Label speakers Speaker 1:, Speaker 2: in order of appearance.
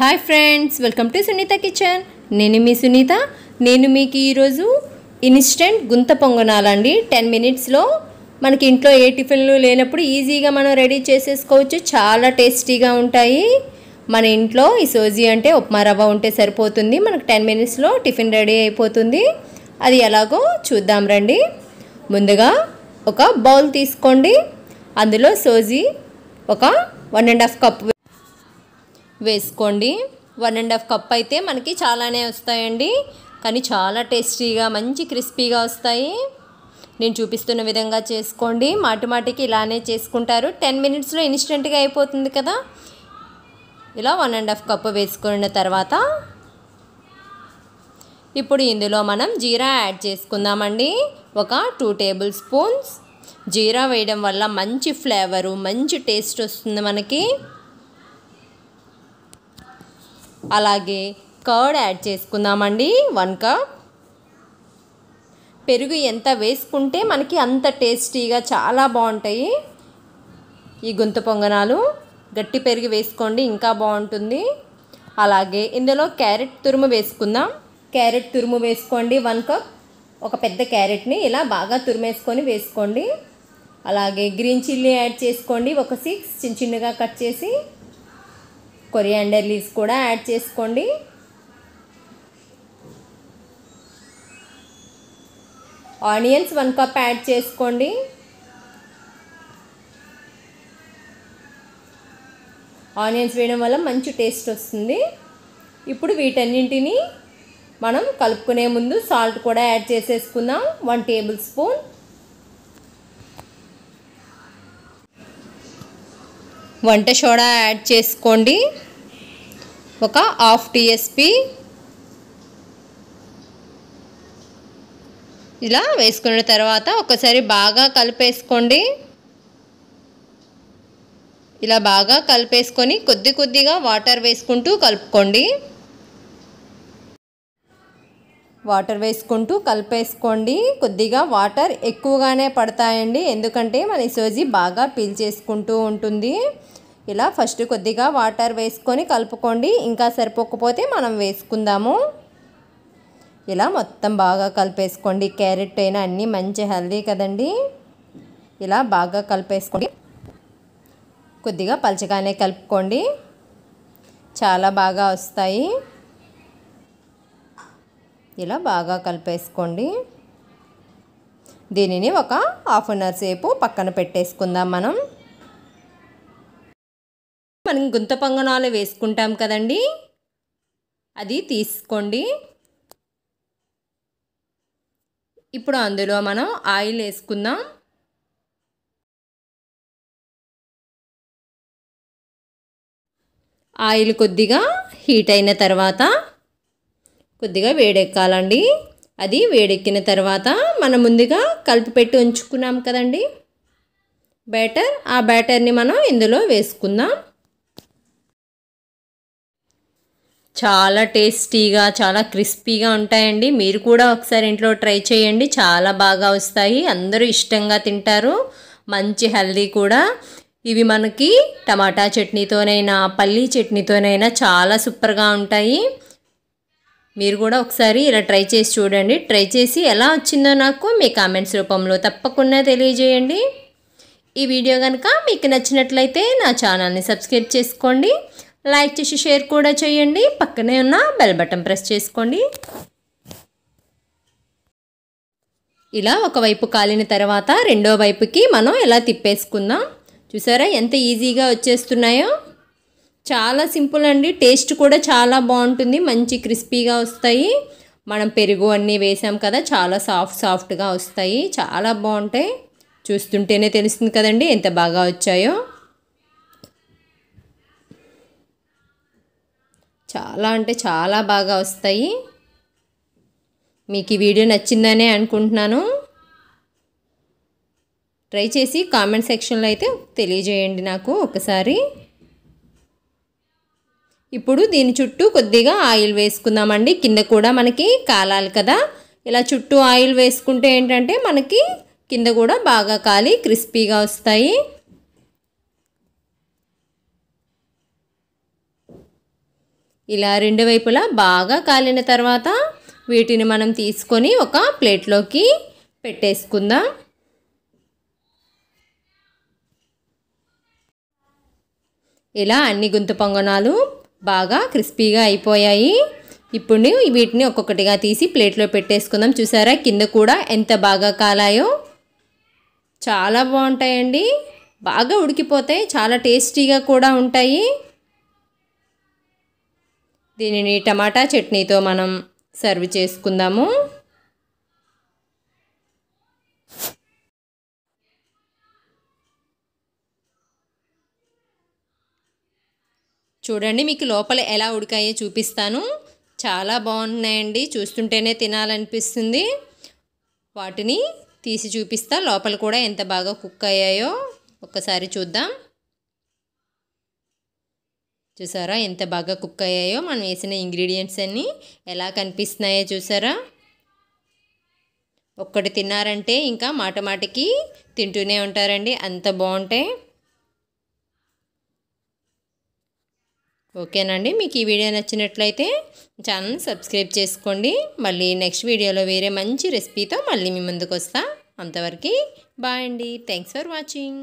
Speaker 1: hi friends welcome to Sunitha kitchen నేను మీ సునీత నేను మీకు ఈరోజు ఇన్స్టెంట్ గుంత పొంగనాలండి టెన్ మినిట్స్లో మనకి ఇంట్లో ఏ టిఫిన్లు లేనప్పుడు ఈజీగా మనం రెడీ చేసేసుకోవచ్చు చాలా టేస్టీగా ఉంటాయి మన ఇంట్లో ఈ సోజీ అంటే ఉప్మా రవ్వ ఉంటే సరిపోతుంది మనకు టెన్ మినిట్స్లో టిఫిన్ రెడీ అయిపోతుంది అది ఎలాగో చూద్దాం రండి ముందుగా ఒక బౌల్ తీసుకోండి అందులో సోజీ ఒక వన్ అండ్ హాఫ్ కప్ వేసుకోండి వన్ అండ్ హాఫ్ కప్ అయితే మనకి చాలానే వస్తాయండి కానీ చాలా టేస్టీగా మంచి క్రిస్పీగా వస్తాయి నేను చూపిస్తున్న విధంగా చేసుకోండి మాటి మాటికి ఇలానే చేసుకుంటారు టెన్ మినిట్స్లో ఇన్స్టెంట్గా అయిపోతుంది కదా ఇలా వన్ అండ్ హాఫ్ కప్ వేసుకున్న తర్వాత ఇప్పుడు ఇందులో మనం జీరా యాడ్ చేసుకుందామండి ఒక టూ టేబుల్ స్పూన్స్ జీరా వేయడం వల్ల మంచి ఫ్లేవరు మంచి టేస్ట్ వస్తుంది మనకి అలాగే కర్డ్ యాడ్ చేసుకుందామండి వన్ కప్ పెరుగు ఎంత వేసుకుంటే మనకి అంత టేస్టీగా చాలా బాగుంటాయి ఈ గుంత పొంగనాలు గట్టి పెరుగు వేసుకోండి ఇంకా బాగుంటుంది అలాగే ఇందులో క్యారెట్ తురుము వేసుకుందాం క్యారెట్ తురుము వేసుకోండి వన్ కప్ ఒక పెద్ద క్యారెట్ని ఇలా బాగా తురిమేసుకొని వేసుకోండి అలాగే గ్రీన్ చిల్లీ యాడ్ చేసుకోండి ఒక సిక్స్ చిన్న చిన్నగా కట్ చేసి కొరియాండర్ లీవ్స్ కూడా యాడ్ చేసుకోండి ఆనియన్స్ వన్ కప్ యాడ్ చేసుకోండి ఆనియన్స్ వేయడం వల్ల మంచి టేస్ట్ వస్తుంది ఇప్పుడు వీటన్నింటినీ మనం కలుపుకునే ముందు సాల్ట్ కూడా యాడ్ చేసేసుకుందాం వన్ టేబుల్ స్పూన్ వంట సోడా యాడ్ చేసుకోండి ఒక హాఫ్ టీఎస్పీ ఇలా వేసుకున్న తర్వాత ఒకసారి బాగా కలిపేసుకోండి ఇలా బాగా కలిపేసుకొని కొద్ది కొద్దిగా వాటర్ వేసుకుంటూ కలుపుకోండి వాటర్ వేసుకుంటూ కలిపేసుకోండి కొద్దిగా వాటర్ ఎక్కువగానే పడతాయండి ఎందుకంటే మన ఇసోజీ బాగా పీల్ చేసుకుంటూ ఉంటుంది ఇలా ఫస్ట్ కొద్దిగా వాటర్ వేసుకొని కలుపుకోండి ఇంకా సరిపోకపోతే మనం వేసుకుందాము ఇలా మొత్తం బాగా కలిపేసుకోండి క్యారెట్ అయినా అన్నీ మంచి హెల్దీ కదండి ఇలా బాగా కలిపేసుకోండి కొద్దిగా పలచగానే కలుపుకోండి చాలా బాగా వస్తాయి ఇలా బాగా కలిపేసుకోండి దీనిని ఒక హాఫ్ అన్ అవర్ సేపు పక్కన పెట్టేసుకుందాం మనం మనం గుంత పొంగనాలు వేసుకుంటాం కదండి అది తీసుకోండి ఇప్పుడు అందులో మనం ఆయిల్ వేసుకుందాం ఆయిల్ కొద్దిగా హీట్ అయిన తర్వాత కొద్దిగా వేడెక్కాలండి అది వేడెక్కిన తర్వాత మనం ముందుగా కలిపి పెట్టి ఉంచుకున్నాం కదండి బ్యాటర్ ఆ బ్యాటర్ని మనం ఇందులో వేసుకుందాం చాలా టేస్టీగా చాలా క్రిస్పీగా ఉంటాయండి మీరు కూడా ఒకసారి ఇంట్లో ట్రై చేయండి చాలా బాగా వస్తాయి అందరూ ఇష్టంగా తింటారు మంచి హెల్దీ కూడా ఇవి మనకి టమాటా చట్నీతోనైనా పల్లీ చట్నీతోనైనా చాలా సూపర్గా ఉంటాయి మీరు కూడా ఒకసారి ఇలా ట్రై చేసి చూడండి ట్రై చేసి ఎలా వచ్చిందో నాకు మీ కామెంట్స్ రూపంలో తప్పకుండా తెలియజేయండి ఈ వీడియో కనుక మీకు నచ్చినట్లయితే నా ఛానల్ని సబ్స్క్రైబ్ చేసుకోండి లైక్ చేసి షేర్ కూడా చేయండి పక్కనే ఉన్న బెల్ బటన్ ప్రెస్ చేసుకోండి ఇలా ఒకవైపు కాలిన తర్వాత రెండో వైపుకి మనం ఎలా తిప్పేసుకుందాం చూసారా ఎంత ఈజీగా వచ్చేస్తున్నాయో చాలా సింపుల్ అండి టేస్ట్ కూడా చాలా బాగుంటుంది మంచి క్రిస్పీగా వస్తాయి మనం పెరుగు అన్నీ వేసాం కదా చాలా సాఫ్ట్ సాఫ్ట్గా వస్తాయి చాలా బాగుంటాయి చూస్తుంటేనే తెలుస్తుంది కదండి ఎంత బాగా వచ్చాయో చాలా అంటే చాలా బాగా వస్తాయి మీకు ఈ వీడియో నచ్చిందనే అనుకుంటున్నాను ట్రై చేసి కామెంట్ సెక్షన్లో అయితే తెలియజేయండి నాకు ఒకసారి ఇప్పుడు దీని చుట్టూ కొద్దిగా ఆయిల్ వేసుకుందామండి కింద కూడా మనకి కాలాలి కదా ఇలా చుట్టూ ఆయిల్ వేసుకుంటే ఏంటంటే మనకి కింద కూడా బాగా కాలి క్రిస్పీగా వస్తాయి ఇలా రెండు వైపులా బాగా కాలిన తర్వాత వీటిని మనం తీసుకొని ఒక ప్లేట్లోకి పెట్టేసుకుందాం ఇలా అన్ని గుంత పొంగనాలు బాగా క్రిస్పీగా అయిపోయాయి ఇప్పుడు వీటిని ఒక్కొక్కటిగా తీసి ప్లేట్లో పెట్టేసుకుందాం చూసారా కింద కూడా ఎంత బాగా కాలాయో చాలా బాగుంటాయండి బాగా ఉడికిపోతాయి చాలా టేస్టీగా కూడా ఉంటాయి దీనిని టమాటా చట్నీతో మనం సర్వ్ చేసుకుందాము చూడండి మీకు లోపల ఎలా ఉడికాయో చూపిస్తాను చాలా బాగున్నాయండి చూస్తుంటేనే తినాలనిపిస్తుంది వాటిని తీసి చూపిస్తా లోపల కూడా ఎంత బాగా కుక్ అయ్యాయో ఒక్కసారి చూద్దాం చూసారా ఎంత బాగా కుక్ అయ్యాయో మనం వేసిన ఇంగ్రీడియంట్స్ అన్నీ ఎలా కనిపిస్తున్నాయో చూసారా ఒక్కటి తిన్నారంటే ఇంకా మాటమాటికి తింటూనే ఉంటారండి అంత బాగుంటాయి ఓకేనండి మీకు ఈ వీడియో నచ్చినట్లయితే ఛానల్ సబ్స్క్రైబ్ చేసుకోండి మళ్ళీ నెక్స్ట్ వీడియోలో వేరే మంచి రెసిపీతో మళ్ళీ మీ ముందుకు వస్తా అంతవరకు బాయ్ అండి థ్యాంక్స్ ఫర్ వాచింగ్